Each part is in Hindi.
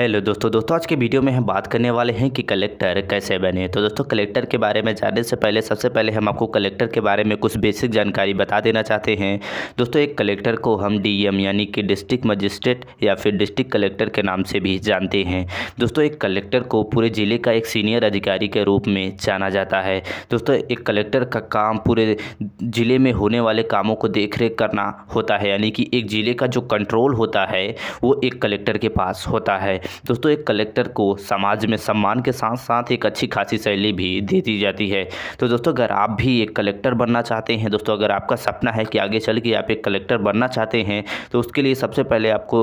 हेलो दोस्तों दोस्तों आज के वीडियो में हम बात करने वाले हैं कि कलेक्टर कैसे बने तो दोस्तों कलेक्टर के बारे में जानने से पहले सबसे पहले हम आपको कलेक्टर के बारे में कुछ बेसिक जानकारी बता देना चाहते हैं दोस्तों एक कलेक्टर को हम डीएम यानी कि डिस्ट्रिक्ट मजिस्ट्रेट या फिर डिस्ट्रिक्ट कलेक्टर के नाम से भी जानते हैं दोस्तों एक कलेक्टर को पूरे ज़िले का एक सीनियर अधिकारी के रूप में जाना जाता है दोस्तों एक कलेक्टर का काम पूरे ज़िले में होने वाले कामों को देख करना होता है यानी कि एक ज़िले का जो कंट्रोल होता है वो एक कलेक्टर के पास होता है दोस्तों एक कलेक्टर को समाज में सम्मान के साथ साथ एक अच्छी खासी शैली भी दे दी जाती है तो दोस्तों अगर आप भी एक कलेक्टर बनना चाहते हैं दोस्तों अगर आपका सपना है कि आगे चल के आप एक कलेक्टर बनना चाहते हैं तो उसके लिए सबसे पहले आपको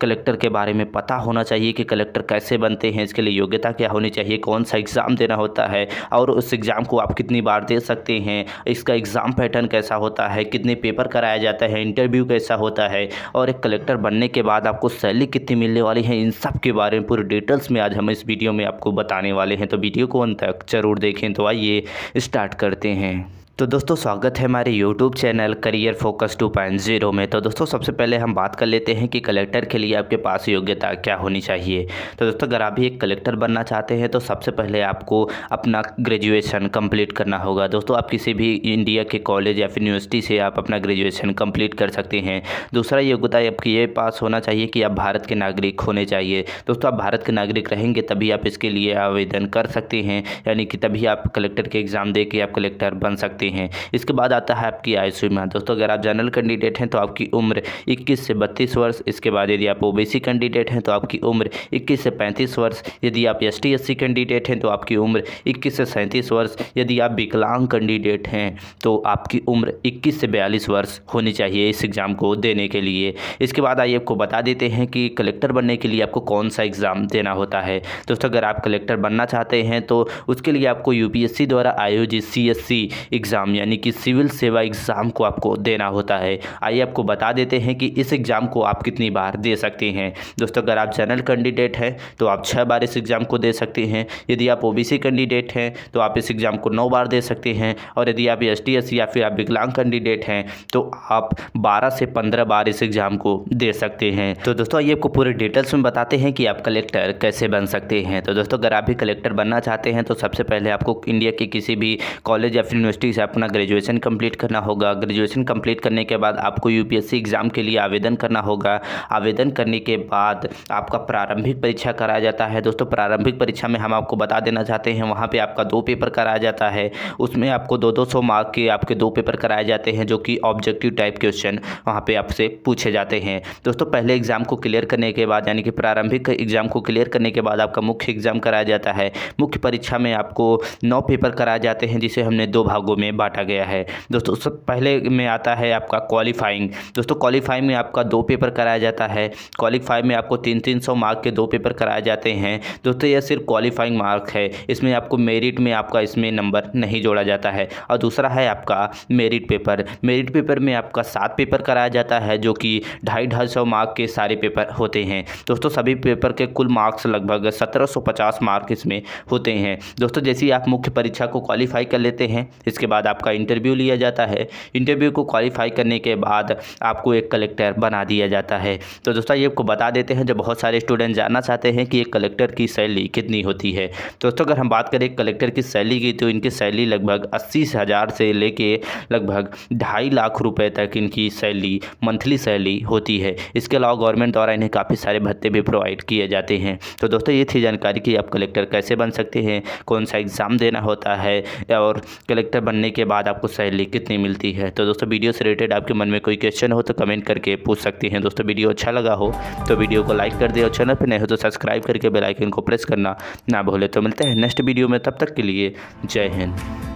कलेक्टर के बारे में पता होना चाहिए कि कलेक्टर कैसे बनते हैं इसके लिए योग्यता क्या होनी चाहिए कौन सा एग्ज़ाम देना होता है और उस एग्ज़ाम को आप कितनी बार दे सकते हैं इसका एग्ज़ाम पैटर्न कैसा होता है कितने पेपर कराया जाता है इंटरव्यू कैसा होता है और एक कलेक्टर बनने के बाद आपको सैलरी कितनी मिलने वाली है इन सब के इसके बारे में पूरे डिटेल्स में आज हम इस वीडियो में आपको बताने वाले हैं तो वीडियो को अंत तक जरूर देखें तो आइए स्टार्ट करते हैं तो दोस्तों स्वागत है हमारे YouTube चैनल करियर फोकस 2.0 में तो दोस्तों सबसे पहले हम बात कर लेते हैं कि कलेक्टर के लिए आपके पास योग्यता क्या होनी चाहिए तो दोस्तों अगर आप भी एक कलेक्टर बनना चाहते हैं तो सबसे पहले आपको अपना ग्रेजुएशन कंप्लीट करना होगा दोस्तों आप किसी भी इंडिया के कॉलेज या फिर यूनिवर्सिटी से आप अपना ग्रेजुएशन कम्प्लीट कर सकते हैं दूसरा योग्यता आपकी ये पास होना चाहिए कि आप भारत के नागरिक होने चाहिए दोस्तों आप भारत के नागरिक रहेंगे तभी आप इसके लिए आवेदन कर सकते हैं यानी कि तभी आप कलेक्टर के एग्ज़ाम दे के आप कलेक्टर बन सकते हैं हैं इसके बाद आता है आपकी आयु सीमा दोस्तों अगर आप जनरल कैंडिडेट हैं तो आपकी उम्र इक्कीस से बत्तीस वर्ष इसके बाद यदि आप ओ कैंडिडेट हैं तो आपकी उम्र इक्कीस से पैंतीस वर्ष यदि आप एस टी कैंडिडेट हैं तो आपकी उम्र इक्कीस से सैंतीस वर्ष यदि आप विकलांग कैंडिडेट हैं तो आपकी उम्र इक्कीस से बयालीस वर्ष होनी चाहिए इस एग्ज़ाम को देने के लिए इसके बाद आइए आपको बता देते हैं कि कलेक्टर बनने के लिए आपको कौन सा एग्ज़ाम देना होता है दोस्तों अगर आप कलेक्टर बनना चाहते हैं तो उसके लिए आपको यूपीएससी द्वारा आयोजित सीएससी एग्ज़ाम एग्ज़ाम यानी कि सिविल सेवा एग्ज़ाम को आपको देना होता है आइए आपको बता देते हैं कि इस एग्ज़ाम को आप कितनी बार दे सकते हैं दोस्तों अगर आप जनरल कैंडिडेट हैं तो आप छः बार इस एग्ज़ाम को दे सकते हैं यदि आप ओ कैंडिडेट हैं तो आप इस एग्ज़ाम को नौ बार दे सकते हैं और यदि आप एस टी या फिर आप विकलांग कैंडिडेट हैं तो आप बारह से पंद्रह बार इस एग्ज़ाम को दे सकते हैं तो दोस्तों आइए आपको पूरे डिटेल्स में बताते हैं कि आप कलेक्टर कैसे बन सकते हैं तो दोस्तों अगर आप भी कलेक्टर बनना चाहते हैं तो सबसे पहले आपको इंडिया के किसी भी कॉलेज या फिर यूनिवर्सिटी से अपना ग्रेजुएशन कंप्लीट करना होगा ग्रेजुएशन कंप्लीट करने के बाद आपको यूपीएससी एग्ज़ाम के लिए आवेदन करना होगा आवेदन करने के बाद आपका प्रारंभिक परीक्षा कराया जाता है दोस्तों प्रारंभिक परीक्षा में हम आपको बता देना चाहते हैं वहाँ पर आपका दो पेपर कराया जाता है उसमें आपको दो दो सौ मार्क के आपके दो पेपर कराए जाते हैं जो कि ऑब्जेक्टिव टाइप क्वेश्चन वहाँ पर आपसे पूछे जाते हैं दोस्तों पहले एग्ज़ाम को क्लियर करने के बाद यानी कि प्रारंभिक एग्ज़ाम को क्लियर करने के बाद आपका मुख्य एग्ज़ाम कराया जाता है मुख्य परीक्षा में आपको नौ पेपर कराए जाते हैं जिसे हमने दो भागों में में बांटा गया है दोस्तों सब पहले में आता है आपका क्वालिफाइंग दोस्तों क्वालिफाइंग में आपका दो पेपर कराया जाता है क्वालिफाइंग में आपको तीन तीन सौ मार्क के दो पेपर कराए जाते हैं दोस्तों यह सिर्फ क्वालिफाइंग मार्क है इसमें आपको मेरिट में आपका इसमें नंबर नहीं जोड़ा जाता है और दूसरा है आपका मेरिट पेपर मेरिट पेपर में आपका सात पेपर कराया जाता है जो कि ढाई ढाई सौ मार्क के सारे पेपर होते हैं दोस्तों सभी पेपर के कुल मार्क्स लगभग सत्रह सौ पचास मार्क इसमें होते हैं दोस्तों जैसे ही आप मुख्य परीक्षा को क्वालिफाई कर लेते हैं इसके बाद बाद आपका इंटरव्यू लिया जाता है इंटरव्यू को क्वालिफाई करने के बाद आपको एक कलेक्टर बना दिया जाता है तो दोस्तों ये आपको बता देते हैं जो बहुत सारे स्टूडेंट जानना चाहते हैं कि एक कलेक्टर की सैली कितनी होती है तो दोस्तों अगर हम बात करें कलेक्टर की सैली की तो इनकी सैली लगभग अस्सी हज़ार से लेके लगभग ढाई लाख रुपए तक इनकी सैली मंथली सैली होती है इसके अलावा गवर्नमेंट द्वारा इन्हें काफ़ी सारे भत्ते भी प्रोवाइड किए जाते हैं तो दोस्तों ये थी जानकारी कि आप कलेक्टर कैसे बन सकते हैं कौन सा एग्ज़ाम देना होता है और कलेक्टर बनने करने के बाद आपको सैलरी कितनी मिलती है तो दोस्तों वीडियो से रिलेटेड आपके मन में कोई क्वेश्चन हो तो कमेंट करके पूछ सकते हैं दोस्तों वीडियो अच्छा लगा हो तो वीडियो को लाइक कर दे और चैनल पर नए हो तो सब्सक्राइब करके बेलाइकन को प्रेस करना ना भूलें तो मिलते हैं नेक्स्ट वीडियो में तब तक के लिए जय हिंद